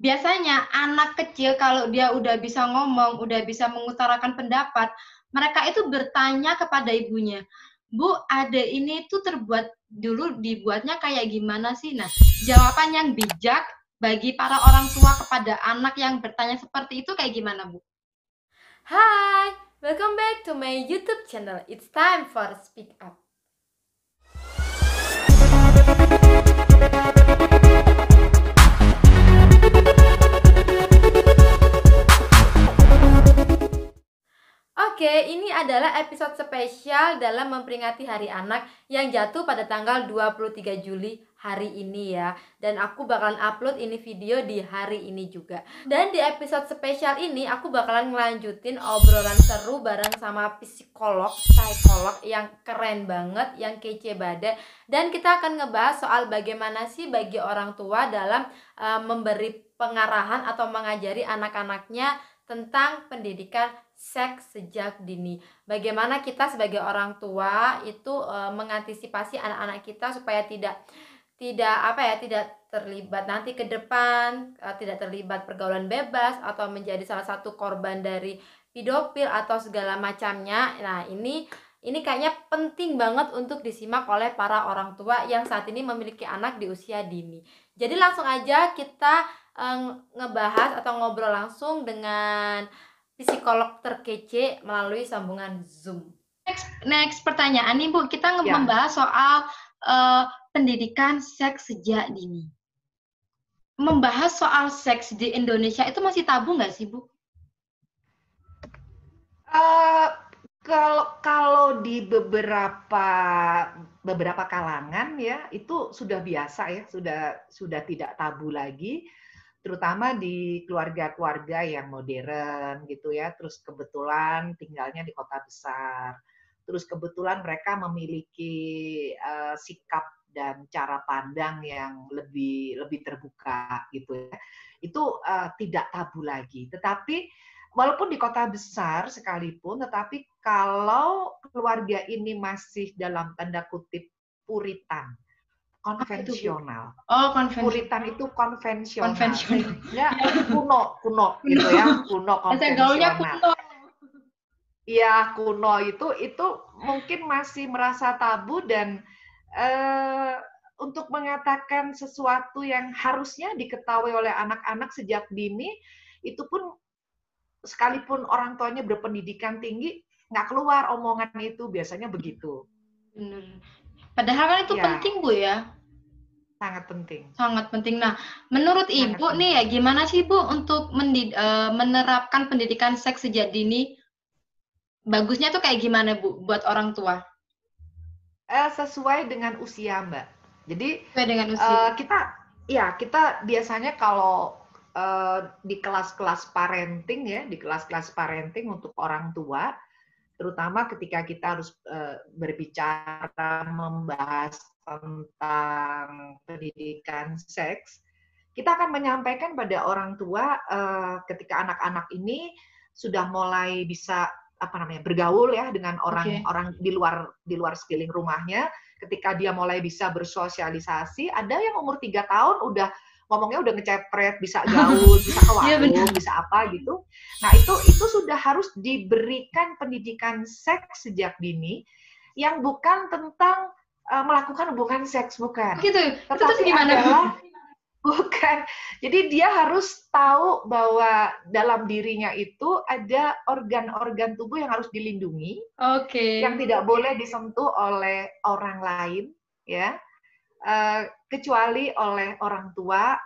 biasanya anak kecil kalau dia udah bisa ngomong, udah bisa mengutarakan pendapat, mereka itu bertanya kepada ibunya, Bu, ada ini tuh terbuat dulu dibuatnya kayak gimana sih? Nah, jawaban yang bijak bagi para orang tua kepada anak yang bertanya seperti itu kayak gimana, Bu? Hai, welcome back to my YouTube channel. It's time for Speak Up. episode spesial dalam memperingati Hari Anak yang jatuh pada tanggal 23 Juli hari ini ya Dan aku bakalan upload ini video di hari ini juga Dan di episode spesial ini aku bakalan ngelanjutin obrolan seru bareng sama psikolog, psikolog yang keren banget, yang kece badan Dan kita akan ngebahas soal bagaimana sih bagi orang tua dalam uh, memberi pengarahan atau mengajari anak-anaknya tentang pendidikan seks sejak dini. Bagaimana kita sebagai orang tua itu e, mengantisipasi anak-anak kita supaya tidak tidak apa ya, tidak terlibat nanti ke depan, e, tidak terlibat pergaulan bebas atau menjadi salah satu korban dari pedofil atau segala macamnya. Nah, ini ini kayaknya penting banget untuk disimak oleh para orang tua yang saat ini memiliki anak di usia dini. Jadi langsung aja kita e, ngebahas atau ngobrol langsung dengan psikolog terkece melalui sambungan Zoom. Next, next pertanyaan nih Bu, kita ya. membahas soal uh, pendidikan seks sejak dini. Membahas soal seks di Indonesia itu masih tabu nggak sih Bu? Uh, kalau kalau di beberapa beberapa kalangan ya itu sudah biasa ya sudah sudah tidak tabu lagi terutama di keluarga-keluarga yang modern gitu ya, terus kebetulan tinggalnya di kota besar, terus kebetulan mereka memiliki uh, sikap dan cara pandang yang lebih lebih terbuka gitu ya, itu uh, tidak tabu lagi. Tetapi walaupun di kota besar sekalipun, tetapi kalau keluarga ini masih dalam tanda kutip puritan, konvensional. Oh, konvensional. Puritan itu konvensional. Konvensional. Ya, kuno, kuno, kuno gitu ya, kuno konvensional. kuno. Iya, kuno itu itu mungkin masih merasa tabu dan eh, untuk mengatakan sesuatu yang harusnya diketahui oleh anak-anak sejak dini itu pun sekalipun orang tuanya berpendidikan tinggi nggak keluar omongan itu biasanya begitu. Benar. Padahal kan itu ya. penting Bu ya. Sangat penting. Sangat penting. Nah, menurut Sangat Ibu penting. nih ya gimana sih Bu untuk mendid eh, menerapkan pendidikan seks sejak dini? Bagusnya tuh kayak gimana Bu buat orang tua? Eh, sesuai dengan usia, Mbak. Jadi sesuai dengan eh, usia. Uh, kita ya, kita biasanya kalau eh, di kelas-kelas parenting ya, di kelas-kelas parenting untuk orang tua terutama ketika kita harus eh, berbicara membahas tentang pendidikan seks, kita akan menyampaikan pada orang tua eh, ketika anak-anak ini sudah mulai bisa apa namanya bergaul ya dengan orang-orang okay. di luar di luar sekeliling rumahnya ketika dia mulai bisa bersosialisasi ada yang umur tiga tahun udah ngomongnya udah ngecepret, bisa gaul, bisa ke iya, warung, ya bisa apa gitu. Nah, itu itu sudah harus diberikan pendidikan seks sejak dini yang bukan tentang uh, melakukan hubungan seks, bukan. Gitu. Tetapi itu gimana? Adalah, bukan. Jadi dia harus tahu bahwa dalam dirinya itu ada organ-organ tubuh yang harus dilindungi. Oke. Okay. Yang tidak boleh disentuh oleh orang lain, ya Eh, kecuali oleh orang tua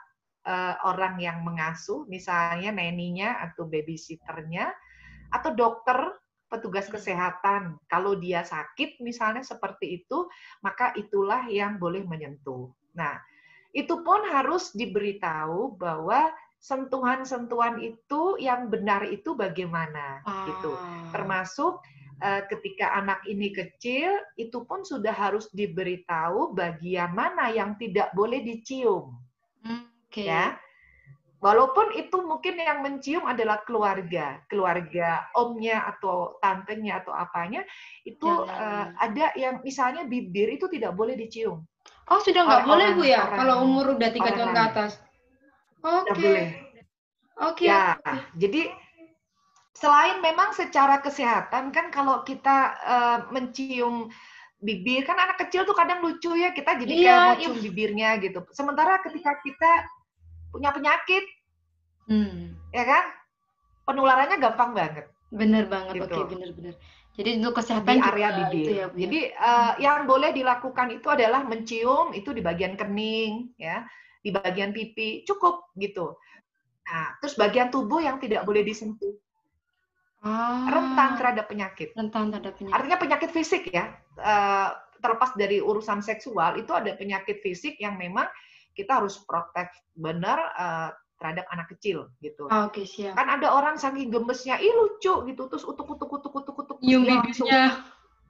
eh, orang yang mengasuh misalnya neninya atau babysitternya atau dokter petugas hmm. kesehatan kalau dia sakit misalnya seperti itu maka itulah yang boleh menyentuh nah itu pun harus diberitahu bahwa sentuhan-sentuhan itu yang benar itu bagaimana gitu. ah. gitu termasuk Eh, ketika anak ini kecil itu pun sudah harus diberitahu bagian mana yang tidak boleh dicium. Okay. Ya. Walaupun itu mungkin yang mencium adalah keluarga, keluarga omnya atau tantenya atau apanya, itu Uh, ada yang misalnya bibir itu tidak boleh dicium. Oh sudah nggak boleh bu ya, orang, kalau umur udah tiga tahun ke atas. Oke. Okay. Oke. Okay. Ya, jadi selain memang secara kesehatan kan kalau kita uh, mencium bibir kan anak kecil tuh kadang lucu ya kita jadi iya, kayak mau iya. bibirnya gitu. Sementara ketika kita punya penyakit, hmm. ya kan penularannya gampang banget. Bener banget, gitu. oke bener-bener. Jadi untuk kesehatan di area juga, bibir. Ya, ya, Jadi uh, yang boleh dilakukan itu adalah mencium itu di bagian kening, ya, di bagian pipi cukup gitu. Nah, terus bagian tubuh yang tidak boleh disentuh Ah, rentan terhadap penyakit. Rentan terhadap penyakit. Artinya penyakit fisik ya, eh, terlepas dari urusan seksual itu ada penyakit fisik yang memang kita harus protek benar eh, terhadap anak kecil gitu. Oh, Oke okay, siap. Kan ada orang saking gemesnya, ih lucu gitu, terus utuk utuk utuk utuk utuk cium bibirnya,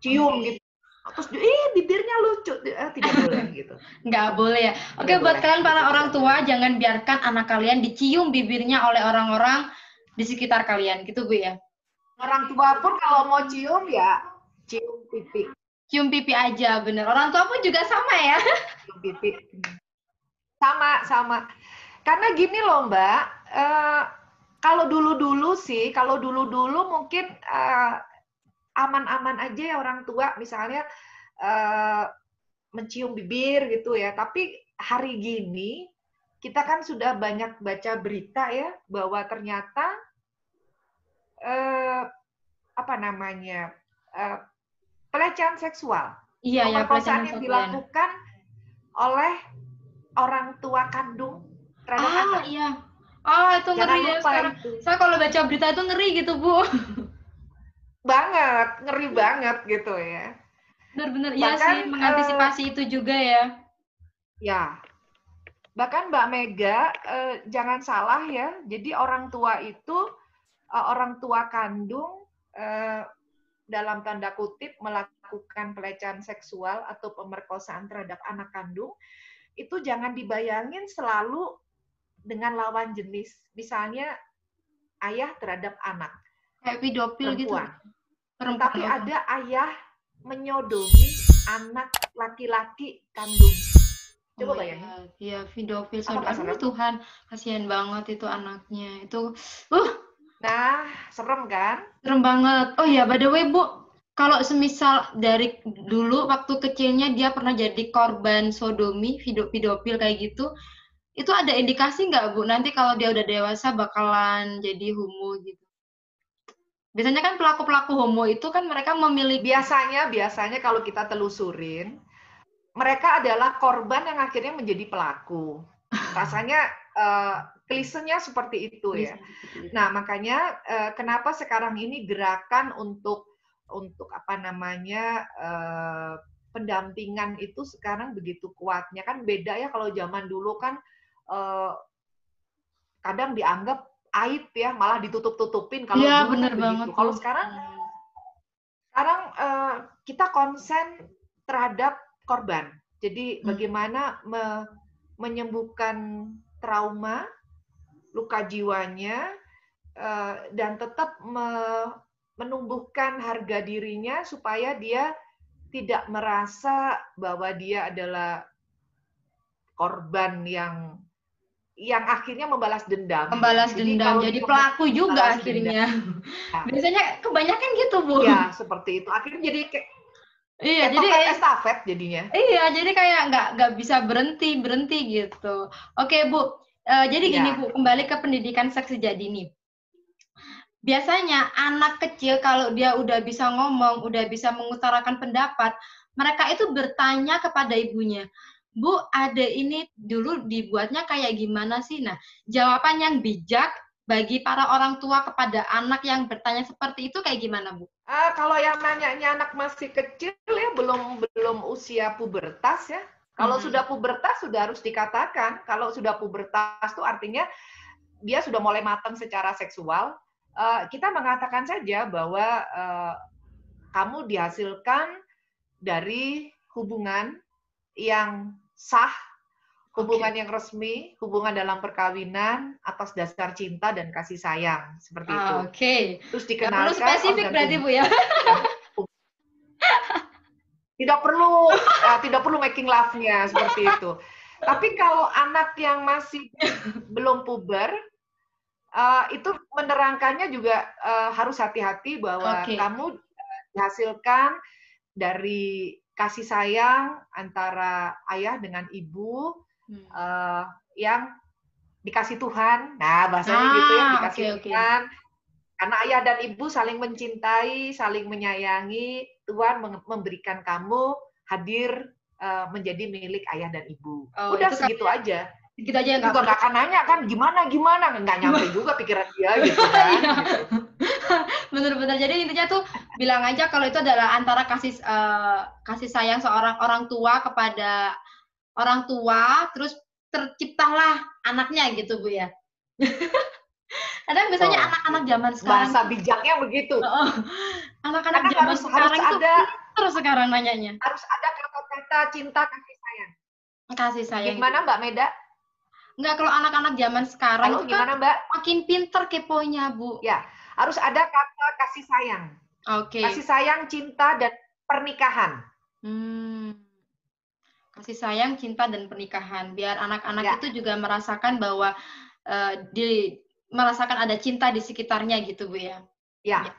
cium gitu terus eh bibirnya lucu eh, tidak boleh gitu nggak boleh ya oke okay, buat boleh. kalian para orang tua jangan biarkan anak kalian dicium bibirnya oleh orang-orang di sekitar kalian gitu bu ya Orang tua pun kalau mau cium ya cium pipi. Cium pipi aja, bener. Orang tua pun juga sama ya. Cium pipi. Sama, sama. Karena gini loh Mbak, uh, kalau dulu-dulu sih, kalau dulu-dulu mungkin uh, aman-aman aja ya orang tua, misalnya uh, mencium bibir gitu ya. Tapi hari gini kita kan sudah banyak baca berita ya bahwa ternyata uh, apa namanya uh, pelecehan seksual, iya, ya, pemerkosaan ya, yang dilakukan oleh orang tua kandung terhadap ah, anak. Iya. Oh itu Jangan ngeri ya Itu. Saya kalau baca berita itu ngeri gitu, Bu. banget, ngeri banget gitu ya. Benar-benar ya sih mengantisipasi uh, itu juga ya. Ya. Bahkan Mbak Mega uh, jangan salah ya. Jadi orang tua itu uh, orang tua kandung uh, dalam tanda kutip melakukan pelecehan seksual atau pemerkosaan terhadap anak kandung itu jangan dibayangin selalu dengan lawan jenis misalnya ayah terhadap anak kayak pedofil gitu perempuan. tapi ada ayah menyodomi anak laki-laki kandung coba oh iya. bayangin ya, pedofil saudara Tuhan kasihan banget itu anaknya itu uh Nah, serem kan? Serem banget. Oh ya, by the way, Bu, kalau semisal dari dulu waktu kecilnya dia pernah jadi korban sodomi, pidopil pedofil kayak gitu, itu ada indikasi nggak, Bu? Nanti kalau dia udah dewasa bakalan jadi homo gitu. Biasanya kan pelaku-pelaku homo itu kan mereka memilih biasanya biasanya kalau kita telusurin mereka adalah korban yang akhirnya menjadi pelaku. Rasanya uh, Klisenya seperti itu ya. Iya, nah, makanya eh, kenapa sekarang ini gerakan untuk untuk apa namanya uh, pendampingan itu sekarang begitu kuatnya kan beda ya kalau zaman dulu kan uh, kadang dianggap aib ya malah ditutup-tutupin kalau ya, dulu bener kan banget begitu. Kalau sekarang sekarang uh, kita konsen terhadap korban. Jadi hmm. bagaimana me menyembuhkan trauma luka jiwanya eh, dan tetap menumbuhkan harga dirinya supaya dia tidak merasa bahwa dia adalah korban yang yang akhirnya membalas dendam. Membalas jadi dendam. Jadi pelaku juga akhirnya. Dendam. Ya. Biasanya kebanyakan gitu, Bu. Iya, seperti itu. Akhirnya jadi kayak Iya, jadi estafet jadinya. Iya, jadi kayak nggak nggak bisa berhenti berhenti gitu. Oke, Bu. Eh, jadi gini ya. Bu, kembali ke pendidikan seks sejak dini. Biasanya anak kecil kalau dia udah bisa ngomong, udah bisa mengutarakan pendapat, mereka itu bertanya kepada ibunya, Bu, ada ini dulu dibuatnya kayak gimana sih? Nah, jawaban yang bijak bagi para orang tua kepada anak yang bertanya seperti itu kayak gimana bu? Uh, kalau yang nanyanya anak masih kecil ya belum belum usia pubertas ya kalau hmm. sudah pubertas sudah harus dikatakan. Kalau sudah pubertas itu artinya dia sudah mulai matang secara seksual. Uh, kita mengatakan saja bahwa uh, kamu dihasilkan dari hubungan yang sah, hubungan okay. yang resmi, hubungan dalam perkawinan atas dasar cinta dan kasih sayang seperti itu. Ah, oke. Okay. Terus dikenalkan. Gak perlu spesifik oh, berarti bu ya. tidak perlu uh, tidak perlu making love-nya seperti itu. Tapi kalau anak yang masih belum puber uh, itu menerangkannya juga uh, harus hati-hati bahwa okay. kamu dihasilkan dari kasih sayang antara ayah dengan ibu uh, yang dikasih Tuhan. Nah, bahasanya ah, gitu ya, ah, dikasih okay, Tuhan. Karena ayah dan ibu saling mencintai, saling menyayangi, Tuhan memberikan kamu hadir uh, menjadi milik ayah dan ibu. Oh, Udah segitu kan, aja. Kita gitu aja nggak nggak akan nanya kan gimana gimana nggak nyampe juga pikiran dia gitu iya. kan. Bener-bener. Jadi intinya tuh bilang aja kalau itu adalah antara kasih uh, kasih sayang seorang orang tua kepada orang tua, terus terciptalah anaknya gitu bu ya. kadang biasanya anak anak-anak zaman sekarang bahasa bijaknya begitu anak-anak zaman harus, sekarang harus itu ada, terus sekarang nanyanya harus ada kata-kata cinta kasih sayang kasih sayang gimana mbak Meda Enggak, kalau anak-anak zaman sekarang itu kan gimana, kan Mbak? makin pinter keponya, Bu. Ya, harus ada kata kasih sayang. Oke. Okay. Kasih sayang, cinta, dan pernikahan. Hmm. Kasih sayang, cinta, dan pernikahan. Biar anak-anak ya. itu juga merasakan bahwa uh, di merasakan ada cinta di sekitarnya gitu Bu ya. Ya. ya.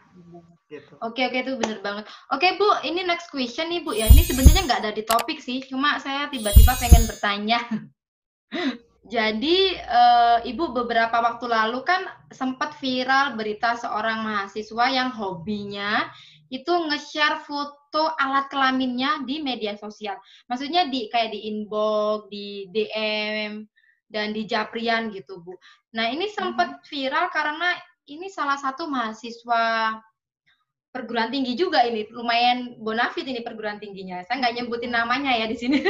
Gitu. Oke oke itu bener banget. Oke Bu, ini next question nih Bu ya. Ini sebenarnya nggak ada di topik sih, cuma saya tiba-tiba pengen bertanya. Jadi e, Ibu beberapa waktu lalu kan sempat viral berita seorang mahasiswa yang hobinya itu nge-share foto alat kelaminnya di media sosial. Maksudnya di kayak di inbox, di DM dan di Japrian gitu Bu. Nah ini sempat mm-hmm. viral karena ini salah satu mahasiswa perguruan tinggi juga ini lumayan bonafit ini perguruan tingginya. Saya nggak nyebutin namanya ya di sini.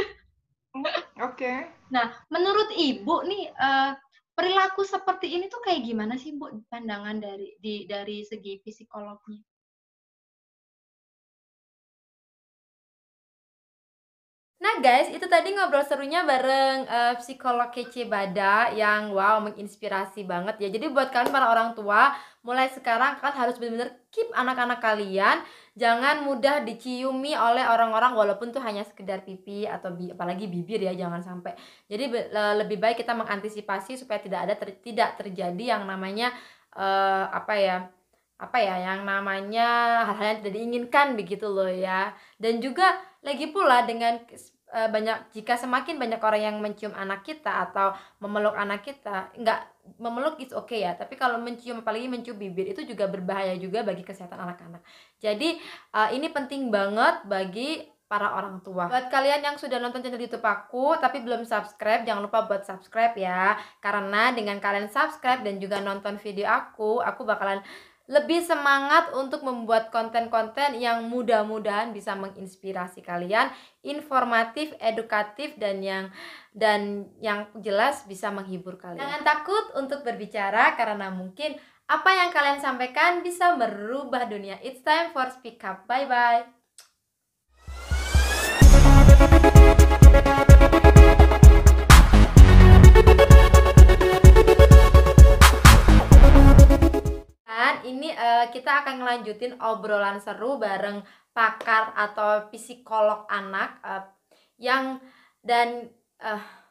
Oke. Okay. Nah menurut Ibu nih eh, perilaku seperti ini tuh kayak gimana sih Bu pandangan dari di dari segi psikolognya? Nah guys, itu tadi ngobrol serunya bareng uh, psikolog kece Bada yang wow menginspirasi banget ya. Jadi buat kalian para orang tua, mulai sekarang kalian harus benar-benar keep anak-anak kalian jangan mudah diciumi oleh orang-orang walaupun tuh hanya sekedar pipi atau bi apalagi bibir ya jangan sampai jadi be lebih baik kita mengantisipasi supaya tidak ada ter tidak terjadi yang namanya uh, apa ya apa ya yang namanya hal-hal yang tidak diinginkan begitu loh ya dan juga lagi pula dengan Eh, banyak jika semakin banyak orang yang mencium anak kita atau memeluk anak kita nggak memeluk itu oke okay ya tapi kalau mencium apalagi mencium bibir itu juga berbahaya juga bagi kesehatan anak-anak jadi uh, ini penting banget bagi para orang tua. Buat kalian yang sudah nonton channel YouTube aku tapi belum subscribe, jangan lupa buat subscribe ya. Karena dengan kalian subscribe dan juga nonton video aku, aku bakalan lebih semangat untuk membuat konten-konten yang mudah-mudahan bisa menginspirasi kalian, informatif, edukatif dan yang dan yang jelas bisa menghibur kalian. Jangan takut untuk berbicara karena mungkin apa yang kalian sampaikan bisa merubah dunia. It's time for speak up. Bye bye. ini uh, kita akan ngelanjutin obrolan seru bareng pakar atau psikolog anak uh, yang dan uh,